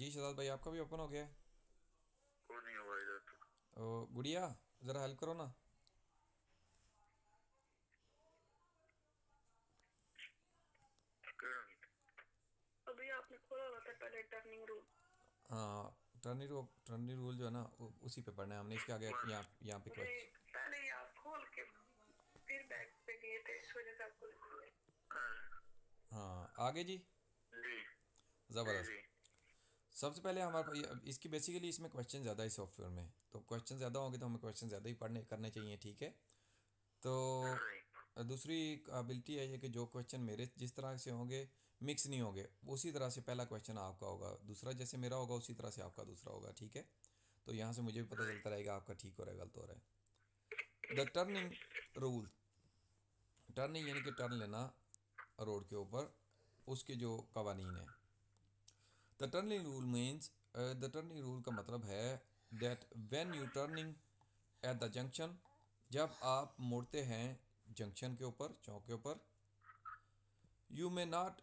जी शहजाद भाई आपका भी ओपन हो गया तो। ओ, गुड़िया ज़रा हेल्प करो ना अभी आपने खोला हुआ था पहले टर्निंग रूल हाँ टर्निंग रूल टर्निंग रूल जो है ना उसी पे पढ़ना है हमने इसके आगे यहाँ यहाँ पे पहले आप खोल के फिर बैक पे गए थे इस वजह से आपको हाँ।, हाँ आगे जी जी जबरदस्त सबसे पहले हमारे इसकी बेसिकली इसमें क्वेश्चन ज़्यादा है सॉफ्टवेयर में तो क्वेश्चन ज़्यादा होंगे तो हमें क्वेश्चन ज़्यादा ही पढ़ने करने चाहिए ठीक है तो दूसरी एबिलिटी है कि जो क्वेश्चन मेरे जिस तरह से होंगे मिक्स नहीं होंगे उसी तरह से पहला क्वेश्चन आपका होगा दूसरा जैसे मेरा होगा उसी तरह से आपका दूसरा होगा ठीक है तो यहाँ से मुझे भी पता चलता रहेगा आपका ठीक हो रहा है गलत हो रहा है द टर्निंग रूल टर्निंग यानी कि टर्न लेना रोड के ऊपर उसके जो कवानीन है the turning rule means the turning rule का मतलब है that when you turning at the junction जब आप मुड़ते हैं जंक्शन के ऊपर चौक के ऊपर यू मे नॉट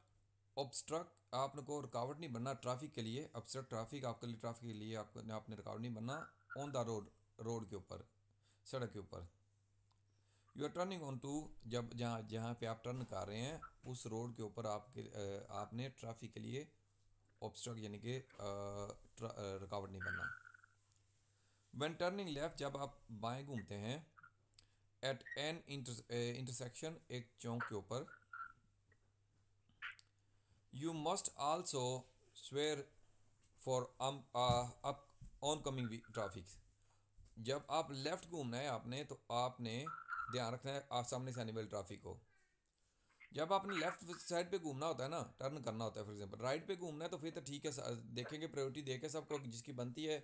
ऑब्स्ट्रक आपने को रुकावट नहीं बनना ट्रैफिक के लिए ऑब्स्ट्रक ट्रैफिक आपके लिए ट्रैफिक के लिए आपने आपने रुकावट नहीं बनना ऑन द रोड रोड के ऊपर सड़क के ऊपर you are turning on to जब जहाँ जहाँ पे आप टर्न कर रहे हैं उस रोड के ऊपर आपके uh, आपने ट्रैफिक के लिए ऑब्स्ट्रक यानी कि रुकावट नहीं बनना वन टर्निंग लेफ्ट जब आप बाएं घूमते हैं एट एन इंटरसेक्शन एक चौंक के ऊपर you must also swear for up on coming traffic जब आप लेफ़्ट घूमना है आपने तो आपने ध्यान रखना है आप सामने से आने वाले ट्रैफिक को जब आपने लेफ्ट साइड पे घूमना होता है ना टर्न करना होता है फॉर एग्जांपल राइट पे घूमना है तो फिर तो ठीक है देखेंगे प्रायोरिटी देके सबको जिसकी बनती है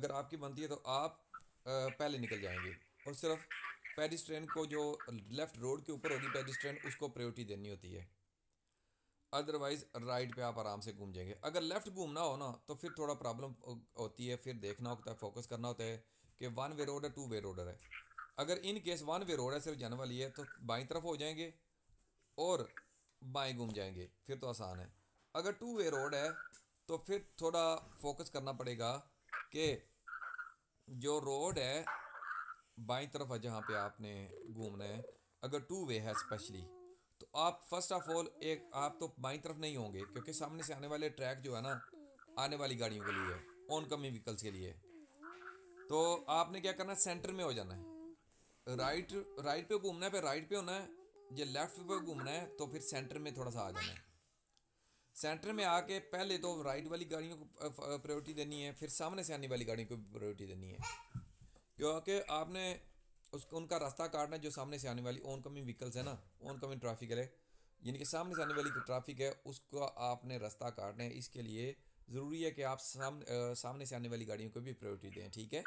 अगर आपकी बनती है तो आप पहले निकल जाएंगे और सिर्फ पेडिस्ट्रेन को जो लेफ़्ट रोड के ऊपर होगी पेडिस्ट्रेन उसको प्रायोरिटी देनी होती है अदरवाइज़ राइट पे आप आराम से घूम जाएंगे अगर लेफ़्ट घूमना हो ना तो फिर थोड़ा प्रॉब्लम होती है फिर देखना होता है फोकस करना होता है कि वन वे रोड है टू वे रोडर है अगर in case one way road है सिर्फ जाने वाली है तो बाई तरफ हो जाएंगे और बाएं घूम जाएंगे फिर तो आसान है अगर टू वे रोड है तो फिर थोड़ा फोकस करना पड़ेगा कि जो रोड है बाई तरफ है जहाँ पे आपने घूमना है अगर टू वे है स्पेशली तो आप फर्स्ट ऑफ ऑल एक आप तो बाई तरफ नहीं होंगे क्योंकि सामने से आने वाले ट्रैक जो है ना आने वाली गाड़ियों के लिए ऑन कमी व्हीकल्स के लिए तो आपने क्या करना है सेंटर में हो जाना है राइट राइट पे घूमना है पे राइट पे होना है ये लेफ्ट पर घूमना है तो फिर सेंटर में थोड़ा सा आ जाना है सेंटर में आके पहले तो राइट वाली गाड़ियों को प्रायोरिटी देनी है फिर सामने से आने वाली गाड़ियों को प्रायोरिटी देनी है क्योंकि आपने उसको उनका रास्ता काटना जो सामने से आने वाली ऑन कमिंग व्हीकल्स है ना ऑन कमिंग ट्रैफिक है यानी कि सामने से आने वाली ट्रैफिक है उसको आपने रास्ता काटना है इसके लिए ज़रूरी है कि आप सामने सामने से आने वाली गाड़ियों को भी प्रायोरिटी दें ठीक है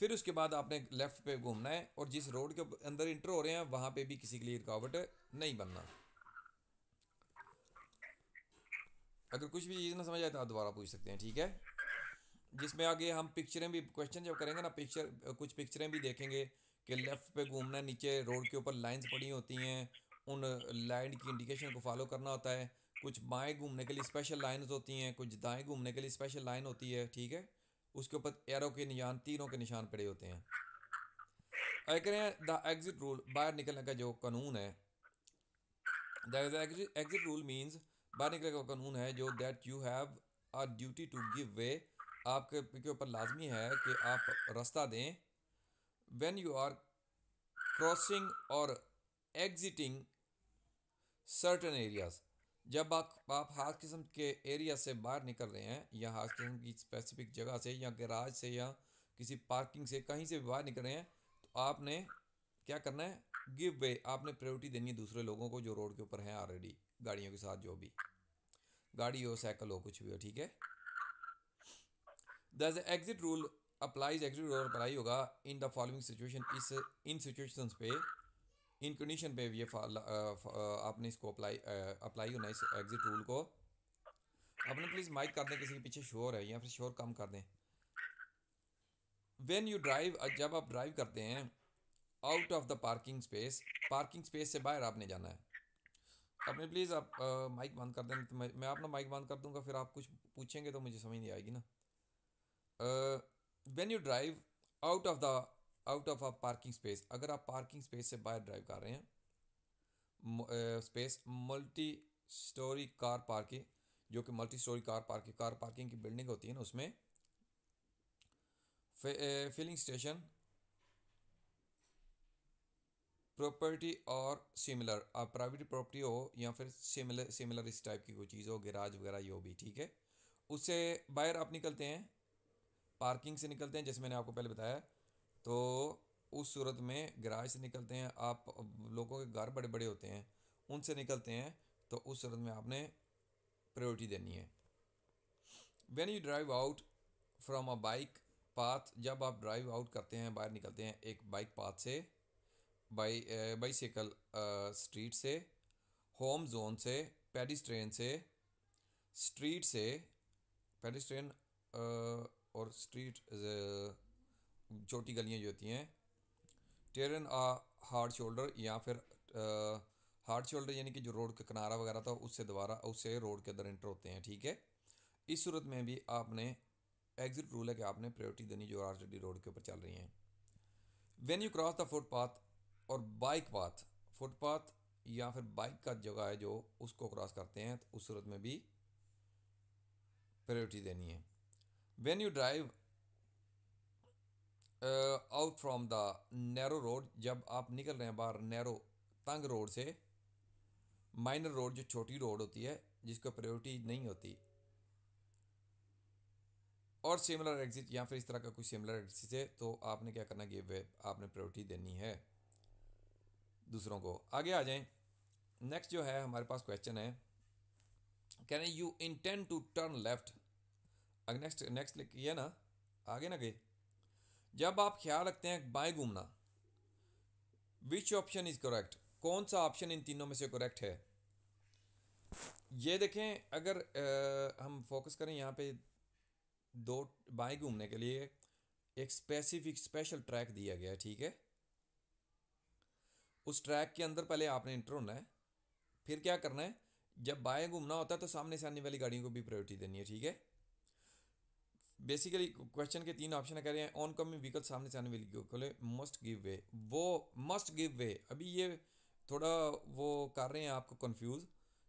फिर उसके बाद आपने लेफ्ट पे घूमना है और जिस रोड के अंदर इंटर हो रहे हैं वहाँ पे भी किसी के लिए रुकावट नहीं बनना अगर कुछ भी चीज़ ना समझ आए तो आप दोबारा पूछ सकते हैं ठीक है जिसमें आगे हम पिक्चरें भी क्वेश्चन जब करेंगे ना पिक्चर कुछ पिक्चरें भी देखेंगे कि लेफ़्ट पे घूमना नीचे रोड के ऊपर लाइंस पड़ी होती हैं उन लाइन की इंडिकेशन को फॉलो करना होता है कुछ बाएँ घूमने के लिए स्पेशल लाइन्स होती हैं कुछ दाएँ घूमने के लिए स्पेशल लाइन होती है ठीक है उसके ऊपर एरो के निशान तीनों के निशान पड़े होते हैं अगर द एग्ज़िट रूल बाहर निकलने का जो कानून है एग्ज़िट रूल मीन्स बाहर निकलने का कानून है जो that you have a duty to give way आपके के ऊपर लाजमी है कि आप रास्ता दें वेन यू आर क्रॉसिंग और एग्जिटिंग सर्टन एरियाज़ जब आप आप हाथ किस्म के एरिया से बाहर निकल रहे हैं या हाथ किस्म की स्पेसिफिक जगह से या गैराज से या किसी पार्किंग से कहीं से भी बाहर निकल रहे हैं तो आपने क्या करना है गिव वे आपने प्रायोरिटी देनी है दूसरे लोगों को जो रोड के ऊपर हैं ऑलरेडी गाड़ियों के साथ जो भी गाड़ी हो साइकिल हो कुछ भी हो ठीक है this exit rule applies exit rule apply होगा इन द फॉलोइंग सिचुएशन इस इन सिचुएशंस पे इन कंडीशन पे ये आपने इसको अप्लाई अप्लाई होना इस एग्जिट रूल को आपने प्लीज़ माइक कर दें किसी के पीछे शोर है या फिर शोर कम कर दें वेन यू ड्राइव जब आप ड्राइव करते हैं out of the parking space parking space से बाहर आपने जाना है अपने प्लीज़ आप माइक बंद कर दें तो मैं, मैं आप ना माइक बंद कर दूंगा फिर आप कुछ पूछेंगे तो मुझे समझ नहीं आएगी ना when you drive out of the out of a parking space अगर आप पार्किंग स्पेस से बाहर ड्राइव कर रहे हैं space multi storey car parking जो कि multi storey car parking car parking की बिल्डिंग होती है ना उसमें फिलिंग स्टेशन प्रॉपर्टी और सिमिलर आप प्राइवेट प्रॉपर्टी हो या फिर सिमिलर सिमिलर इस टाइप की कोई चीज़ हो गैराज वगैरह ये हो भी ठीक है उससे बाहर आप निकलते हैं पार्किंग से निकलते हैं जैसे मैंने आपको पहले बताया तो उस सूरत में गराज से निकलते हैं आप लोगों के घर बड़े बड़े होते हैं उनसे निकलते हैं तो उस सूरत में आपने प्रायोरिटी देनी है when you drive out from a bike path जब आप ड्राइव आउट करते हैं बाहर निकलते हैं एक बाइक पाथ से बाई बाईसकल स्ट्रीट से होम जोन से पेडिस्ट्रेन से स्ट्रीट से पेडिस्ट्रेन eh, और स्ट्रीट छोटी गलियाँ जो होती हैं टेरन आ हार्ड शोल्डर या फिर हार्ड शोल्डर यानी कि जो रोड का किनारा वगैरह था उससे दोबारा उससे रोड के अंदर एंटर होते हैं ठीक है इस सूरत में भी आपने एग्जिट रूल है कि आपने प्रायोरिटी देनी जो आर रोड के ऊपर चल रही हैं when you cross the footpath और बाइक पाथ फुटपाथ या फिर बाइक का जगह है जो उसको क्रॉस करते हैं तो उस सूरत में भी प्रायोरिटी देनी है when you drive out from the narrow road जब आप निकल रहे हैं बाहर नैरो तंग रोड से माइनर रोड जो छोटी रोड होती है जिसको प्रायोरिटी नहीं होती और सिमिलर एग्जिट या फिर इस तरह का कुछ सिमिलर एग्जिट है तो आपने क्या करना कि वे आपने प्रायोरिटी देनी है दूसरों को आगे आ जाएं नेक्स्ट जो है हमारे पास क्वेश्चन है can you intend to turn left next next ये ना आगे ना गए जब आप ख्याल रखते हैं बाएं घूमना विच ऑप्शन इज़ करेक्ट कौन सा ऑप्शन इन तीनों में से करेक्ट है ये देखें अगर आ, हम फोकस करें यहाँ पे दो बाएं घूमने के लिए एक स्पेसिफिक स्पेशल ट्रैक दिया गया है ठीक है उस ट्रैक के अंदर पहले आपने इंटर होना है फिर क्या करना है जब बाएं घूमना होता है तो सामने से आने वाली गाड़ियों को भी प्रायोरिटी देनी है ठीक है बेसिकली क्वेश्चन के तीन ऑप्शन कह रहे हैं ऑन कमिंग व्हीकल सामने से आने वाली खोले मस्ट गिव वे वो मस्ट गिव वे अभी ये थोड़ा वो कर रहे हैं आपको कंफ्यूज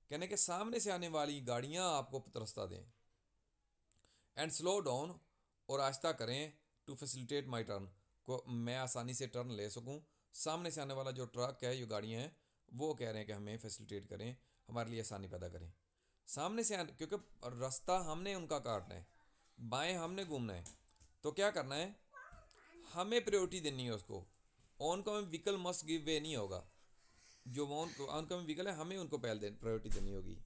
कहने के सामने से आने वाली गाड़ियाँ आपको रस्ता दें एंड स्लो डाउन और आहिस्ता करें टू फैसिलिटेट माई टर्न को मैं आसानी से टर्न ले सकूँ सामने से आने वाला जो ट्रक है जो गाड़ियाँ हैं वो कह रहे हैं कि हमें फैसिलिटेट करें हमारे लिए आसानी पैदा करें सामने से आने क्योंकि रास्ता हमने उनका काटना है बाएं हमने घूमना है तो क्या करना है हमें प्रायोरिटी देनी है उसको oncoming vehicle must give way नहीं होगा जो ऑन ऑन कमिंग व्हीकल है हमें उनको पहले दे, प्रायोरिटी देनी होगी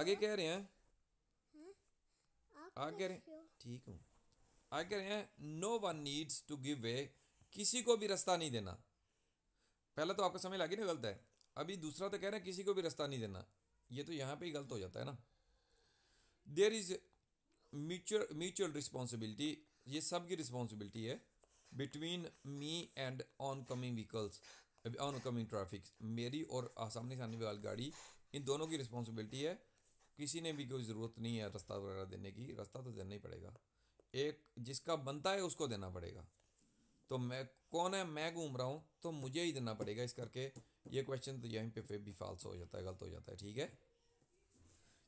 आगे कह रहे हैं हाँ? आगे कह रहे हैं ठीक हूँ आगे कह रहे हैं no one needs to give way किसी को भी रास्ता नहीं देना पहला तो आपका समय लगे ना गलत है अभी दूसरा तो कह रहे हैं किसी को भी रास्ता नहीं देना ये तो यहाँ पे ही गलत हो जाता है ना there is mutual mutual responsibility ये सब की रिस्पॉन्सिबिलिटी है between me and oncoming vehicles on coming traffic मेरी और सामने से आने वाली गाड़ी इन दोनों की रिस्पॉन्सिबिलिटी है किसी ने भी कोई ज़रूरत नहीं है रास्ता वगैरह देने की रास्ता तो देना ही पड़ेगा एक जिसका बनता है उसको देना पड़ेगा तो मैं कौन है मैं घूम रहा हूँ तो मुझे ही देना पड़ेगा इस करके ये क्वेश्चन तो यहीं पे भी फाल्स हो जाता है गलत हो जाता है ठीक है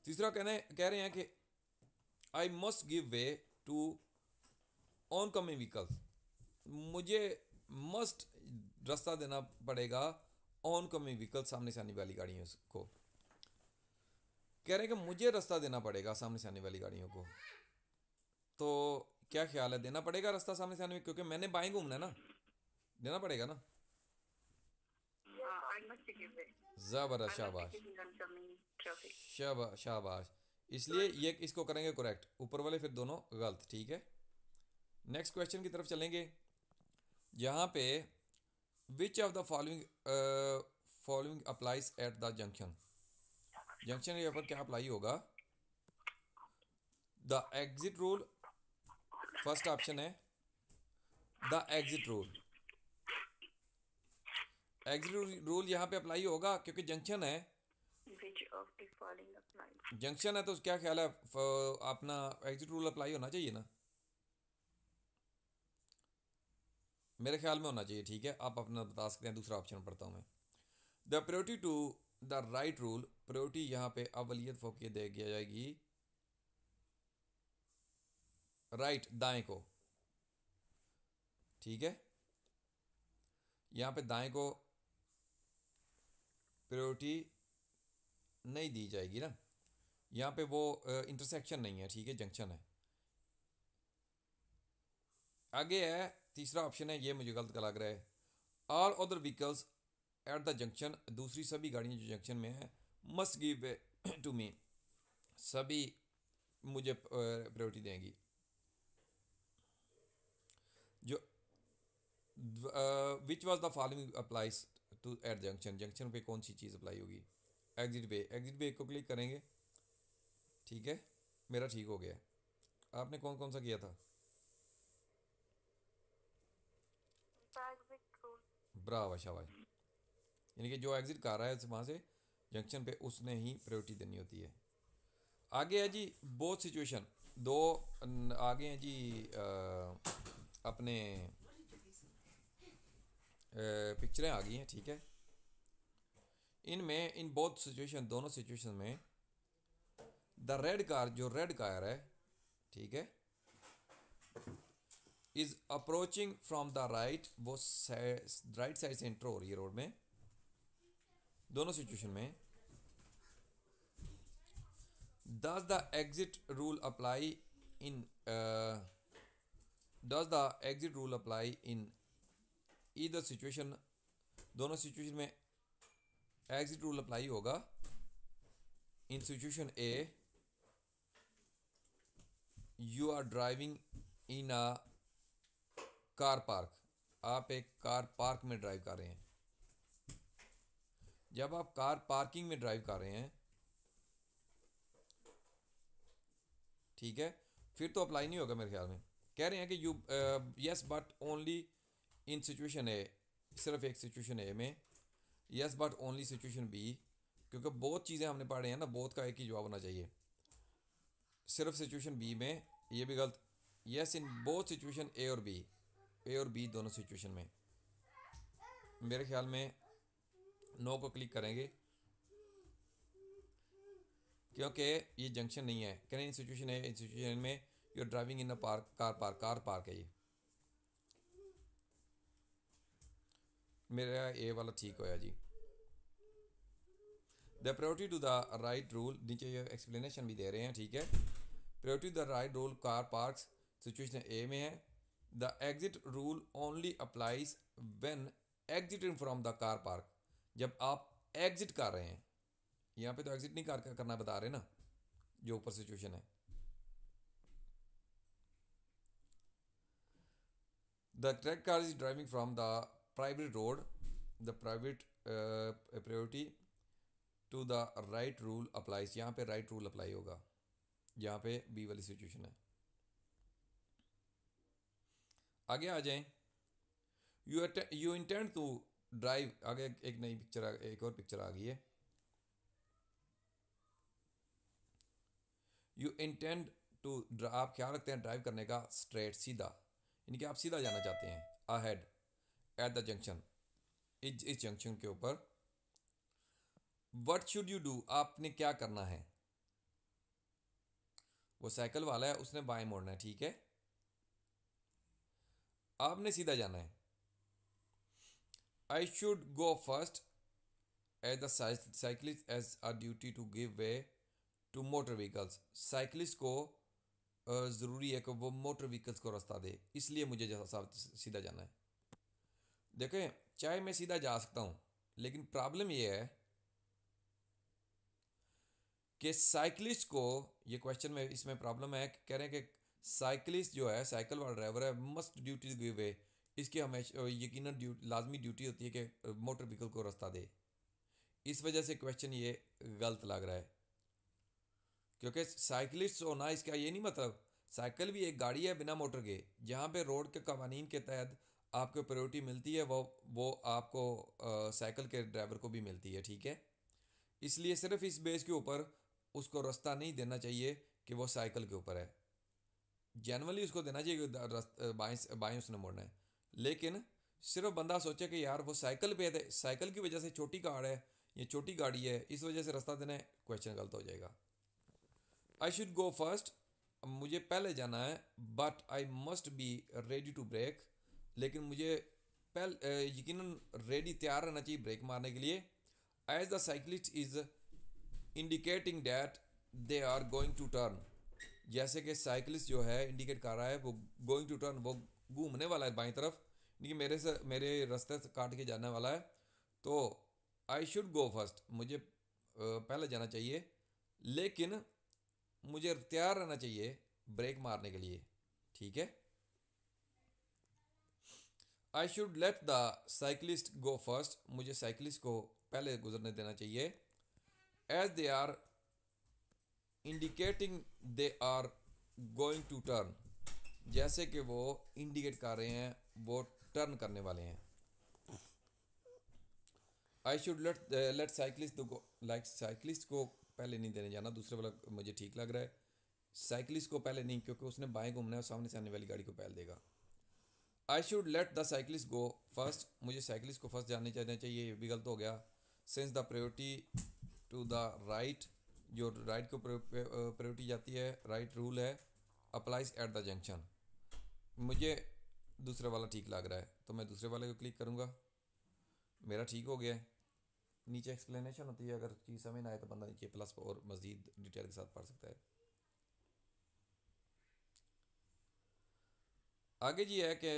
तीसरा कहने कह रहे हैं कि I must give way to oncoming vehicles मुझे मस्ट रास्ता देना पड़ेगा ऑन कमिंग व्हीकल सामने से आने वाली गाड़ियों को कह रहे हैं कि मुझे रास्ता देना पड़ेगा सामने से आने वाली गाड़ियों को तो क्या ख्याल है देना पड़ेगा रास्ता सामने से आने क्योंकि मैंने बाएं घूमना है ना देना पड़ेगा ना जबरदस्त शाबाश शाबाश शाबाश इसलिए ये इसको करेंगे करेक्ट ऊपर वाले फिर दोनों गलत ठीक है नेक्स्ट क्वेश्चन की तरफ चलेंगे यहाँ पे which of the following following applies at the junction junction यहाँ पर क्या अप्लाई होगा the exit rule first option है the exit rule exit rule यहाँ पे अप्लाई होगा क्योंकि जंक्शन है मॉर्निंग अपना जंक्शन है तो क्या ख्याल है अपना एग्जिट रूल अप्लाई होना चाहिए ना मेरे ख्याल में होना चाहिए ठीक है आप अपना बता सकते हैं दूसरा ऑप्शन पढ़ता हूँ मैं the priority to the right rule priority यहाँ पे अवलियत फोकियत दे दिया जाएगी राइट दाएं को ठीक है यहाँ पे दाएं को प्रायोरिटी नहीं दी जाएगी ना यहाँ पे वो इंटरसेक्शन नहीं है ठीक है जंक्शन है आगे है तीसरा ऑप्शन है ये मुझे गलत लग रहा है all other vehicles at the junction दूसरी सभी गाड़ियाँ जो जंक्शन में हैं मस्ट गिव टू मी सभी मुझे प्रायोरिटी देंगी जो which was the following applies to at junction junction पे कौन सी चीज़ अप्लाई होगी एग्जिट पे एग्जिट पे एक को क्लिक करेंगे ठीक है मेरा ठीक हो गया आपने कौन कौन सा किया था ब्रावा शाबाश यानी कि जो एग्ज़िट कर रहा है वहाँ से जंक्शन पे उसने ही प्रायोरिटी देनी होती है आगे है जी बहुत सिचुएशन दो आगे हैं जी आ, अपने पिक्चरें आ गई हैं ठीक है इनमें इन बोथ सिचुएशन दोनों सिचुएशन में द रेड कार जो रेड कार है ठीक है is approaching from the right वो राइट साइड से इंटर हो रही है रोड में दोनों सिचुएशन में does the exit rule apply in uh, the exit rule apply in in situation दोनों सिचुएशन में एग्जिट रूल अप्लाई होगा in situation A you are driving in a car park आप एक कार पार्क में drive कर रहे हैं जब आप कार पार्किंग में ड्राइव कर रहे हैं ठीक है फिर तो अप्लाई नहीं होगा मेरे ख्याल में कह रहे हैं कि you yes but only in situation A सिर्फ एक सिचुएशन ए में yes but only situation B क्योंकि बहुत चीज़ें हमने पढ़े हैं ना बहुत का एक ही जवाब होना चाहिए सिर्फ सिचुएशन बी में ये भी गलत yes in both situation A और बी ए और बी दोनों सिचुएशन में मेरे ख्याल में नो को क्लिक करेंगे क्योंकि ये जंक्शन नहीं है कहने इन सिचुएशन है इन सिचुएशन में your driving in a park car park car park है ये मेरा ए वाला ठीक होया जी the priority to the right rule नीचे एक्सप्लेनेशन भी दे रहे हैं ठीक है to the right rule car park situation A में है the exit rule only applies when exit in from the car park जब आप एग्जिट कर रहे हैं यहाँ पे तो एग्जिट नहीं कर करना बता रहे ना जो ऊपर सिचुएशन है the track car is driving from the private road, the private uh, priority to the right rule applies. यहाँ पे right rule apply होगा यहाँ पे B वाली सिचुएशन है आगे आ जाएं you you intend to drive आगे एक नई पिक्चर एक और पिक्चर आ गई है यू इंटेंड टू आप ख्याल रखते हैं ड्राइव करने का स्ट्रेट सीधा यानी कि आप सीधा जाना चाहते हैं अहेड एट द जंक्शन इस इस जंक्शन के ऊपर वट शुड यू डू आपने क्या करना है वो साइकिल वाला है उसने बाएं मोड़ना है ठीक है आपने सीधा जाना है I should go first as the cyclist as a duty to give way to motor vehicles cyclist को ज़रूरी है कि वो मोटर व्हीकल्स को रास्ता दे इसलिए मुझे जैसा सीधा जाना है देखें चाहे मैं सीधा जा सकता हूँ लेकिन प्रॉब्लम यह है कि साइकिलिस्ट को ये क्वेश्चन में इसमें प्रॉब्लम है कि कह रहे हैं कि साइकिलिस्ट जो है साइकिल वाला ड्राइवर है मस्ट ड्यूटी गिव वे इसकी हमेशा यकीन ड्यूटी लाजमी ड्यूटी होती है कि मोटर व्हीकल को रास्ता दे इस वजह से क्वेश्चन ये गलत लग रहा है क्योंकि साइकिलिस्ट होना इसका ये नहीं मतलब साइकिल भी एक गाड़ी है बिना मोटर के जहाँ पे रोड के कवानीन के तहत आपको प्रायोरिटी मिलती है वो वो आपको साइकिल के ड्राइवर को भी मिलती है ठीक है इसलिए सिर्फ इस बेस के ऊपर उसको रास्ता नहीं देना चाहिए कि वो साइकिल के ऊपर है जनरली उसको देना चाहिए बाएँ बाएँ उसने मोड़ना है लेकिन सिर्फ बंदा सोचे कि यार वो साइकिल पे है साइकिल तो की वजह से छोटी कार है या छोटी गाड़ी है इस वजह से रास्ता देना है क्वेश्चन गलत हो जाएगा आई शुड गो फर्स्ट मुझे पहले जाना है but I must be ready to brake लेकिन मुझे पहले यकीन रेडी तैयार रहना चाहिए ब्रेक मारने के लिए as the cyclist is indicating that they are going to turn जैसे कि साइकिलिस्ट जो है इंडिकेट कर रहा है वो गोइंग टू टर्न वो घूमने वाला है बाई तरफ यानी मेरे से मेरे रास्ते से काट के जाने वाला है तो आई शुड गो फर्स्ट मुझे पहले जाना चाहिए लेकिन मुझे तैयार रहना चाहिए ब्रेक मारने के लिए ठीक है I should let the cyclist go first मुझे साइकिलिस्ट को पहले गुजरने देना चाहिए as they are indicating they are going to turn जैसे कि वो इंडिकेट कर रहे हैं वो टर्न करने वाले हैं I should let let cyclist like cyclist को पहले नहीं देने जाना दूसरे वाला मुझे ठीक लग रहा है साइकिलिस्ट को पहले नहीं क्योंकि उसने बाएं घूमना है और सामने से आने वाली गाड़ी को पहले देगा I should let the cyclist go first मुझे साइकिलिस्ट को फर्स्ट जाने चाहिए ये भी गलत हो गया since the priority to the right जो राइट को प्रायोरिटी जाती है राइट रूल है अप्लाइज एट द जंक्शन मुझे दूसरे वाला ठीक लग रहा है तो मैं दूसरे वाले को क्लिक करूँगा मेरा ठीक हो गया है नीचे एक्सप्लेनेशन होती है अगर चीज़ समझ ना आए तो बंदा नीचे प्लस और मज़ीद डिटेल के साथ पढ़ सकता है आगे जी है कि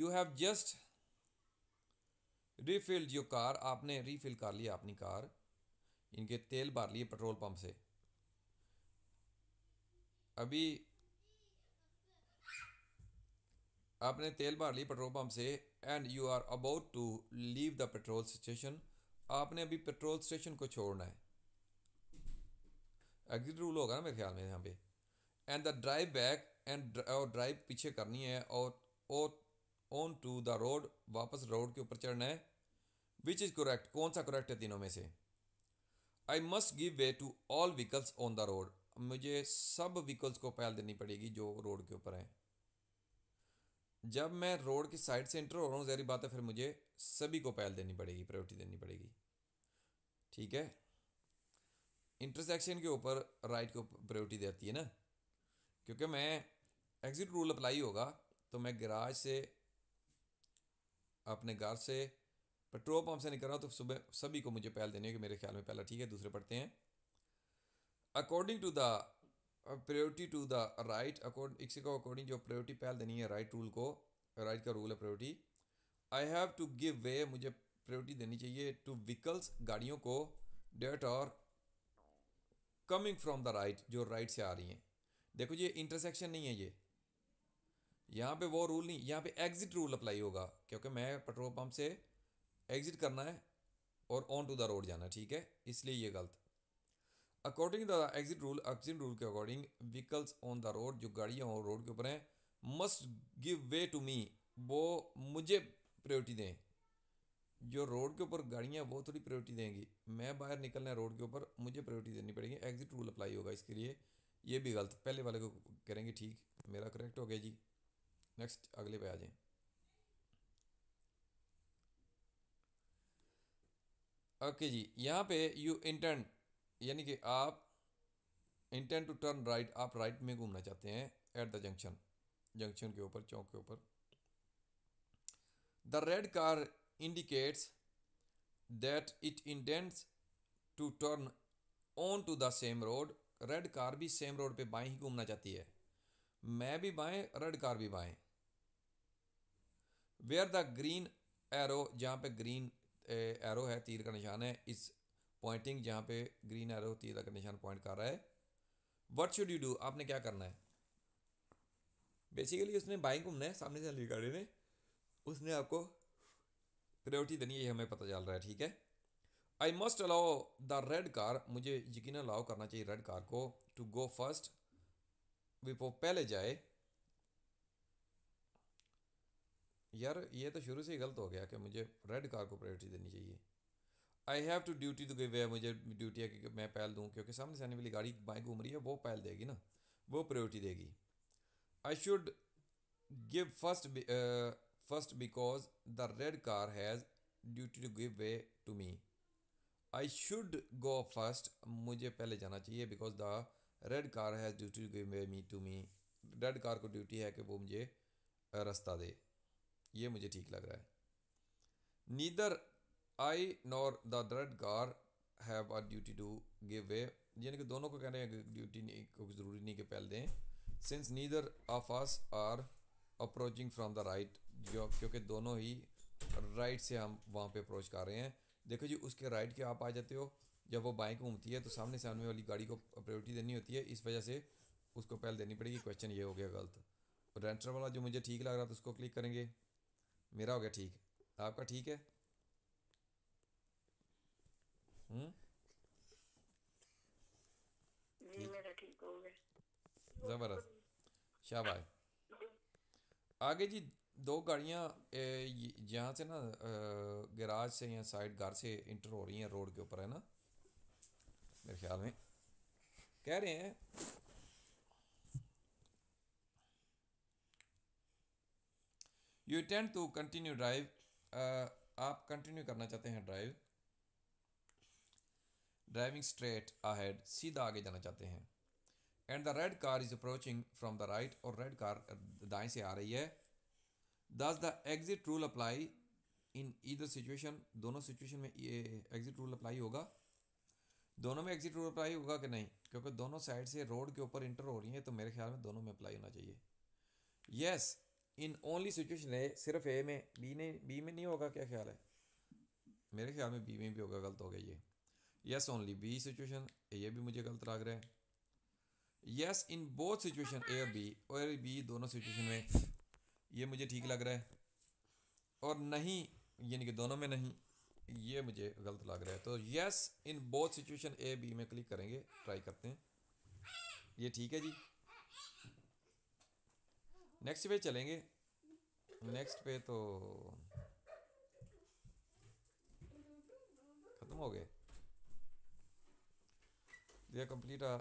you have just refill your car आपने रीफिल कर लिया अपनी कार इनके तेल भर लिए पेट्रोल पंप से अभी आपने तेल भर लिया पेट्रोल पंप से and you are about to leave the petrol station आपने अभी पेट्रोल स्टेशन को छोड़ना है एग्जिट रूल होगा ना मेरे ख्याल में यहाँ पे and the drive back and और ड्राइव पीछे करनी है और और ऑन टू द रोड वापस रोड के ऊपर चढ़ना है विच इज़ करेक्ट कौन सा करेक्ट है तीनों में से I must give way to all vehicles on the road मुझे सब व्हीकल्स को पहल देनी पड़ेगी जो रोड के ऊपर हैं जब मैं रोड की साइड से इंटर हो रहा हूँ जहरी बात है फिर मुझे सभी को पहल देनी पड़ेगी प्रायोरिटी देनी पड़ेगी ठीक है इंटरसेक्शन के ऊपर राइट को प्रायोरिटी देती है ना क्योंकि मैं एग्ज़िट रूल अप्लाई होगा तो मैं गराज से अपने घर से पेट्रोल पम्प से निकल रहा हूँ तो सुबह सभी को मुझे पहल देनी होगी मेरे ख्याल में पहला ठीक है दूसरे पढ़ते हैं according to the priority to the right accord इसी को अकॉर्डिंग जो प्रायोरिटी पहल देनी है राइट रूल को राइट का रूल है priority I have to give way मुझे प्रायोरिटी देनी चाहिए टू व्हीकल्स गाड़ियों को that are coming from the right जो राइट से आ रही हैं देखो ये इंटरसेक्शन नहीं है ये यहाँ पे वो रूल नहीं यहाँ पे एग्ज़िट रूल अप्लाई होगा क्योंकि मैं पेट्रोल पंप से एग्ज़िट करना है और ऑन टू द रोड जाना है ठीक है इसलिए ये गलत according the exit rule exit rule के according vehicles on the road जो गाड़ियाँ और रोड के ऊपर हैं must give way to me वो मुझे प्रायोरिटी दें जो रोड के ऊपर गाड़ियाँ वो थोड़ी प्रायोरिटी देंगी मैं बाहर निकलना है रोड के ऊपर मुझे प्रायोरिटी देनी पड़ेगी एग्जिट रूल अप्लाई होगा इसके लिए ये भी गलत पहले वाले को करेंगे ठीक मेरा करेक्ट हो गया जी नेक्स्ट अगले पे आ जाए ओके जी यहाँ पे यू इंटेंट यानी कि आप इंटेंट टू टर्न राइट आप राइट में घूमना चाहते हैं एट द जंक्शन जंक्शन के ऊपर चौक के ऊपर the red car indicates that it intends to turn on to the same road red car भी सेम रोड पे बाएं ही घूमना चाहती है मैं भी बाएं रेड कार भी बाएं वेयर द ग्रीन एरो जहाँ पे ग्रीन एरो है तीर का निशान है इस पॉइंटिंग जहाँ पे ग्रीन एरो तीर का निशान पॉइंट कर रहा है वट शुड यू डू आपने क्या करना है बेसिकली उसने बाइक घूमना है सामने से गाड़ी ने उसने आपको प्रायोरिटी देनी है ये हमें पता चल रहा है ठीक है I must allow the red car मुझे यकीन अलाउ करना चाहिए रेड कार को टू गो फर्स्ट भी वो पहले जाए यार ये तो शुरू से ही गलत हो गया कि मुझे रेड कार को प्रायोरिटी देनी चाहिए I have to duty to give मुझे ड्यूटी है कि मैं पहल दूँ क्योंकि सामने से आने वाली गाड़ी बाइक घूम रही है वो पहल देगी ना वो प्रायोरिटी देगी I should give first first because the red car has duty to give way to me I should go first मुझे पहले जाना चाहिए because the red car has duty to give me to me red car को duty है कि वो मुझे रास्ता दे ये मुझे ठीक लग रहा है neither I nor the red car have a duty to give way यानी कि दोनों को कह रहे हैं ड्यूटी नहीं को ज़रूरी नहीं कि पहले दें since neither of us are approaching from the right जो क्योंकि दोनों ही राइट से हम वहाँ पे अप्रोच कर रहे हैं देखो जी उसके राइट के आप आ जाते हो जब वो बाइक घूमती है तो सामने से आने वाली गाड़ी को प्रायोरिटी देनी होती है इस वजह से उसको पहल देनी पड़ेगी क्वेश्चन ये हो गया गलत रेंटर वाला जो मुझे ठीक लग रहा था उसको क्लिक करेंगे मेरा हो गया ठीक आपका ठीक है हम्म? जबरदस्त शाबाश आगे जी दो गाड़ियाँ यहाँ से ना गैराज से या साइड घर से इंटर हो रही हैं रोड के ऊपर है ना मेरे ख्याल में कह रहे हैं you attend to continue drive आप कंटिन्यू करना चाहते हैं ड्राइव ड्राइविंग स्ट्रेट अहेड सीधा आगे जाना चाहते हैं and the red car is approaching from the right और रेड कार दाएं से आ रही है does the exit rule apply in either situation दोनों सिचुएशन में ये एग्जिट रूल अप्लाई होगा दोनों में एग्जिट रूल अप्लाई होगा कि नहीं क्योंकि दोनों साइड से रोड के ऊपर इंटर हो रही है तो मेरे ख्याल में दोनों में अप्लाई होना चाहिए यस इन ओनली सिचुएशन है सिर्फ ए में बी ने बी में नहीं होगा क्या ख्याल है मेरे ख्याल में बी में भी होगा गलत हो गया ये यस ओनली बी सिचुएशन ये भी मुझे गलत लग रहा है yes in both situation A और बी और बी दोनों सिचुएशन में ये मुझे ठीक लग रहा है और नहीं यानी कि दोनों में नहीं ये मुझे गलत लग रहा है तो yes in both situation A B में क्लिक करेंगे ट्राई करते हैं ये ठीक है जी नेक्स्ट पे चलेंगे नेक्स्ट पे तो ख़त्म हो गए they are complete a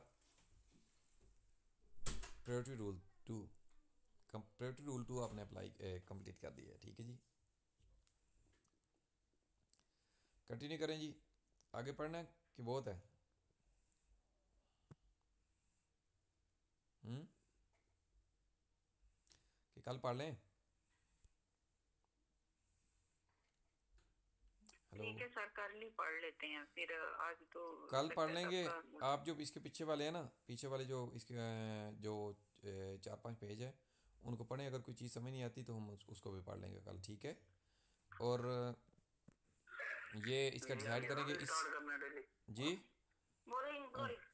priority rule two comparative rule two आपने अप्लाई कंप्लीट कर दिया है ठीक है जी कंटिन्यू करें जी आगे पढ़ना कि बहुत है हम्म कि कल पढ़ लें ठीक है सर कर ली पढ़ लेते हैं फिर आज तो कल पढ़ लेंगे आप जो इसके पीछे वाले हैं ना पीछे वाले जो इसके जो चार पांच पेज है उनको पढ़ें अगर कोई चीज़ समझ नहीं आती तो हम उसको भी पढ़ लेंगे कल ठीक है और ये इसका डिसाइड करेंगे इस जी